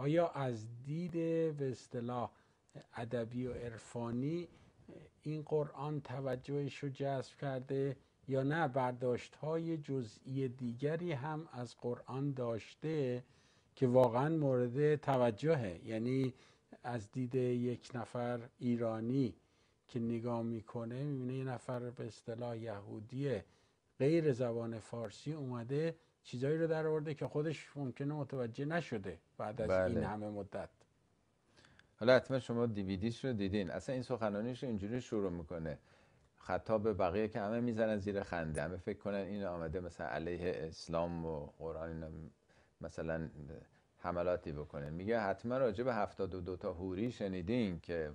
آیا از دید به اصطلاح ادبی و عرفانی این قرآن توجهش رو جذب کرده یا نه برداشت های جزئی دیگری هم از قرآن داشته که واقعا مورد توجهه یعنی از دید یک نفر ایرانی که نگاه میکنه میبینه یه نفر به اصطلاح یهودی غیر زبان فارسی اومده چیزایی رو در آورده که خودش ممکنه متوجه نشده بعد از این بله. همه مدت حالا حتما شما دیویدیش رو دیدین اصلا این سخنانیش رو اینجوری شروع میکنه خطاب به بقیه که همه میزنن زیر خنده همه فکر کنن این آمده مثلا علیه اسلام و قرآن مثلا حملاتی بکنه میگه حتما راجع به دو دوتا هوری شنیدین که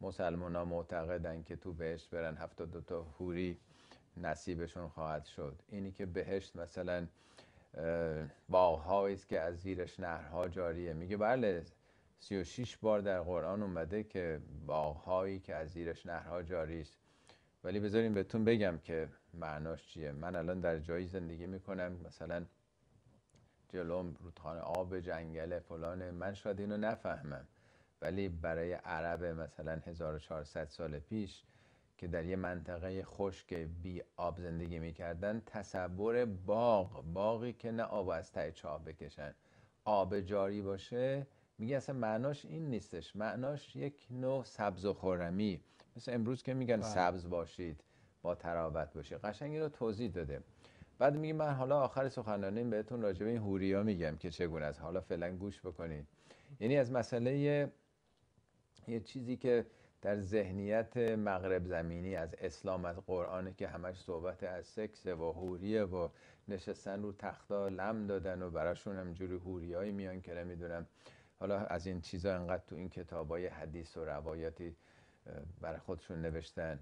مسلمان ها معتقدن که تو بهشت برن 72 دوتا هوری نصیبشون خواهد شد اینی که بهشت مثلا باغهایی است که از زیرش نهرها جاریه میگه بله 36 بار در قرآن اومده که باغهایی که از زیرش نهرها جاری است ولی بذاریم بهتون بگم که معناش چیه من الان در جایی زندگی میکنم مثلا جلوم رودخانه آب جنگل فلان. من شاید اینو نفهمم ولی برای عرب مثلا 1400 سال پیش که در یه منطقه خشک بی آب زندگی میکردن تصور باغ باغی که نه آب از ته چاه بکشن آب جاری باشه میگه اصلا معناش این نیستش معناش یک نوع سبز و خورمی مثل امروز که میگن بله. سبز باشید با تراوت باشید قشنگی رو توضیح داده بعد میگه من حالا آخر این بهتون راجبه این هوریا میگم که چگونه از حالا فعلا گوش بکنید یعنی از مسئله یه چیزی که در ذهنیت مغرب زمینی از اسلام از قرآنه که همش صحبت از سکس و حوریه و نشستن رو تختا لم دادن و براشون هم جوری هوریایی میان که نمیدونم حالا از این چیزا انقدر تو این کتابای حدیث و روایاتی برای خودشون نوشتن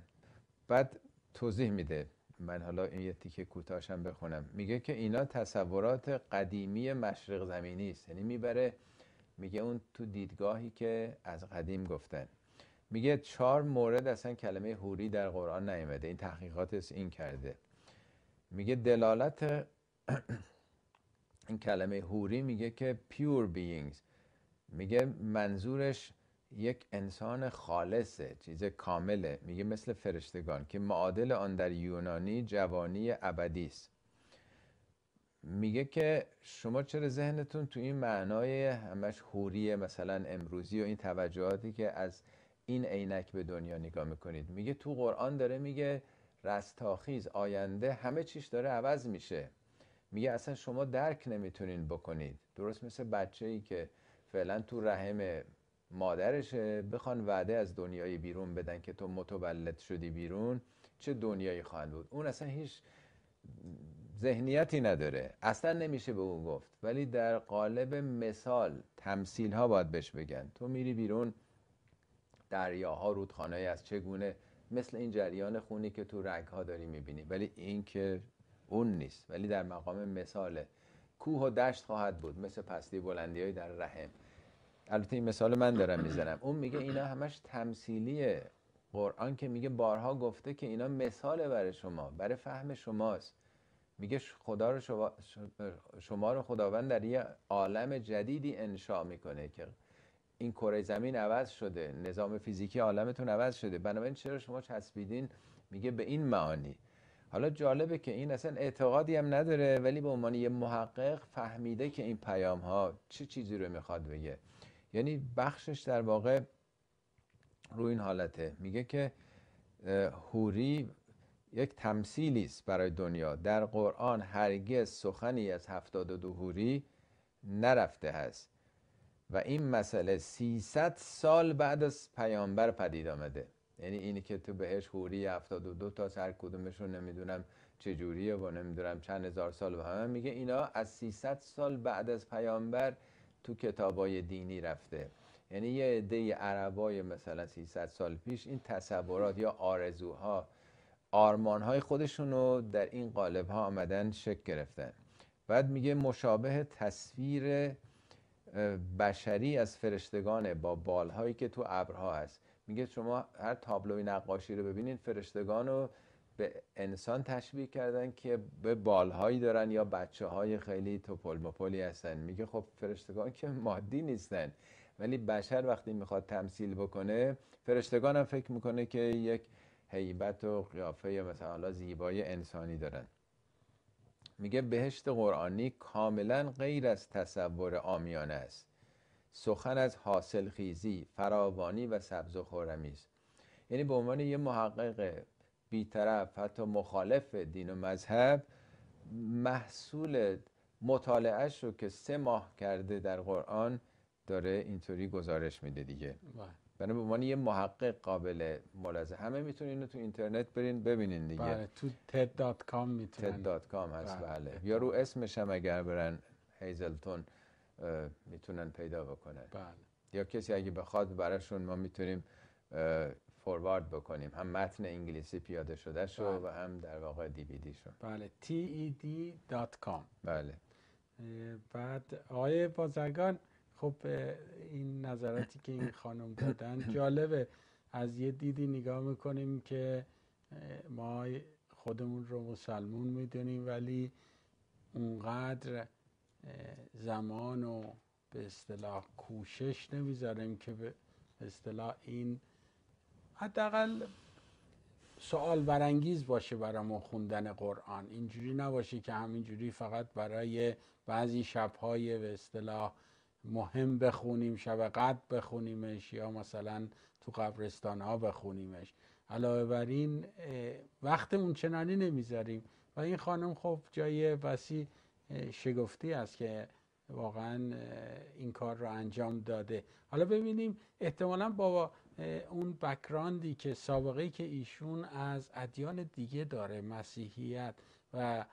بعد توضیح میده من حالا این یه تیکه کوتاهشم بخونم میگه که اینا تصورات قدیمی مشرق زمینی است یعنی میبره میگه اون تو دیدگاهی که از قدیم گفتن میگه چهار مورد اصلا کلمه هوری در قرآن نیامده این تحقیقات این کرده میگه دلالت این کلمه هوری میگه که پیور بینگز میگه منظورش یک انسان خالصه چیز کامله میگه مثل فرشتگان که معادل آن در یونانی جوانی ابدی است میگه که شما چرا ذهنتون تو این معنای همش هوریه مثلا امروزی و این توجهاتی که از این عینک به دنیا نگاه میکنید میگه تو قرآن داره میگه رستاخیز آینده همه چیش داره عوض میشه میگه اصلا شما درک نمیتونین بکنید درست مثل بچه ای که فعلا تو رحم مادرشه بخوان وعده از دنیای بیرون بدن که تو متولد شدی بیرون چه دنیایی خواهند بود اون اصلا هیچ ذهنیتی نداره اصلا نمیشه به او گفت ولی در قالب مثال تمثیل ها باید بهش بگن تو میری بیرون دریاها رودخانه از چگونه مثل این جریان خونی که تو رگ داری میبینی ولی این که اون نیست ولی در مقام مثاله کوه و دشت خواهد بود مثل پستی بلندی های در رحم البته این مثال من دارم میزنم اون میگه اینا همش تمثیلیه قرآن که میگه بارها گفته که اینا مثال برای شما برای فهم شماست میگه خدا رو شما, رو خداوند در یه عالم جدیدی انشا میکنه که این کره زمین عوض شده نظام فیزیکی عالمتون عوض شده بنابراین چرا شما چسبیدین میگه به این معانی حالا جالبه که این اصلا اعتقادی هم نداره ولی به عنوان یه محقق فهمیده که این پیام ها چه چیزی رو میخواد بگه یعنی بخشش در واقع رو این حالته میگه که هوری یک تمثیلی است برای دنیا در قرآن هرگز سخنی از هفتاد و دو هوری نرفته هست و این مسئله 300 سال بعد از پیامبر پدید آمده یعنی اینی که تو بهش حوری 72 تا سر کدومشون نمیدونم چجوریه و نمیدونم چند هزار سال به همه میگه اینا از 300 سال بعد از پیامبر تو کتابای دینی رفته یعنی یه عده عربای مثلا 300 سال پیش این تصورات یا آرزوها آرمانهای خودشون رو در این قالب ها آمدن شک گرفتن بعد میگه مشابه تصویر بشری از فرشتگانه با بالهایی که تو ابرها هست میگه شما هر تابلوی نقاشی رو ببینید فرشتگان رو به انسان تشبیه کردن که به بالهایی دارن یا بچه های خیلی مپلی هستن میگه خب فرشتگان که مادی نیستن ولی بشر وقتی میخواد تمثیل بکنه فرشتگان هم فکر میکنه که یک هیبت و قیافه یا مثلا زیبایی انسانی دارن میگه بهشت قرآنی کاملا غیر از تصور آمیانه است سخن از حاصل خیزی، فراوانی و سبز و خورمی است یعنی به عنوان یه محقق بیطرف حتی مخالف دین و مذهب محصول مطالعهش رو که سه ماه کرده در قرآن داره اینطوری گزارش میده دیگه بله. بنابراین به عنوان یه محقق قابل ملاحظه همه میتونین اینو تو اینترنت برین ببینین دیگه بله تو ted.com میتونن ted.com هست بله, بله. یا رو اسمش هم اگر برن هیزلتون میتونن پیدا بکنن بله یا کسی اگه بخواد براشون ما میتونیم فوروارد بکنیم هم متن انگلیسی پیاده شده شو بله. و هم در واقع دی شو بله ted.com بله بعد آقای بازرگان خب این نظراتی که این خانم دادن جالبه از یه دیدی نگاه میکنیم که ما خودمون رو مسلمون میدونیم ولی اونقدر زمان و به اصطلاح کوشش نمیذاریم که به اصطلاح این حداقل سوال برانگیز باشه برامون خوندن قرآن اینجوری نباشه که همینجوری فقط برای بعضی شبهای به اصطلاح مهم بخونیم شب قد بخونیمش یا مثلا تو قبرستان ها بخونیمش علاوه بر این وقتمون چنانی نمیذاریم و این خانم خب جای بسی شگفتی است که واقعا این کار رو انجام داده حالا ببینیم احتمالا با اون بکراندی که سابقه که ایشون از ادیان دیگه داره مسیحیت و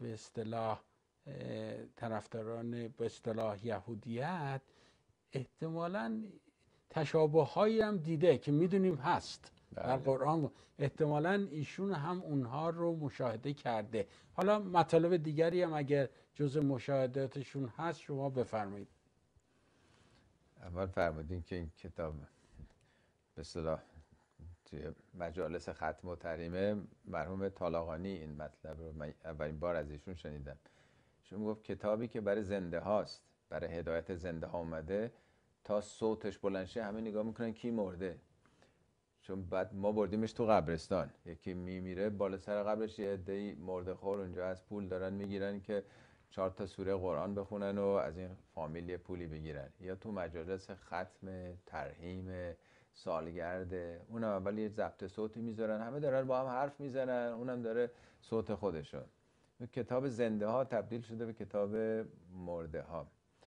به اصطلاح طرفداران به اصطلاح یهودیت احتمالا تشابه هایی هم دیده که میدونیم هست در بله. قرآن احتمالا ایشون هم اونها رو مشاهده کرده حالا مطالب دیگری هم اگر جز مشاهداتشون هست شما بفرمایید اول فرمودین که این کتاب به صلاح توی مجالس ختم و تریمه مرحوم طالاقانی این مطلب رو اولین بار از ایشون شنیدم چون گفت کتابی که برای زنده هاست برای هدایت زنده ها اومده تا صوتش بلنشه همه نگاه میکنن کی مرده چون بعد ما بردیمش تو قبرستان یکی میمیره بالا سر قبرش یه عده مرده خور اونجا از پول دارن میگیرن که چهار تا سوره قرآن بخونن و از این فامیلی پولی بگیرن یا تو مجالس ختم ترهیم سالگرد اونم اول یه ضبط صوتی میذارن همه دارن با هم حرف میزنن اونم داره صوت خودشون کتاب زنده ها تبدیل شده به کتاب مرده ها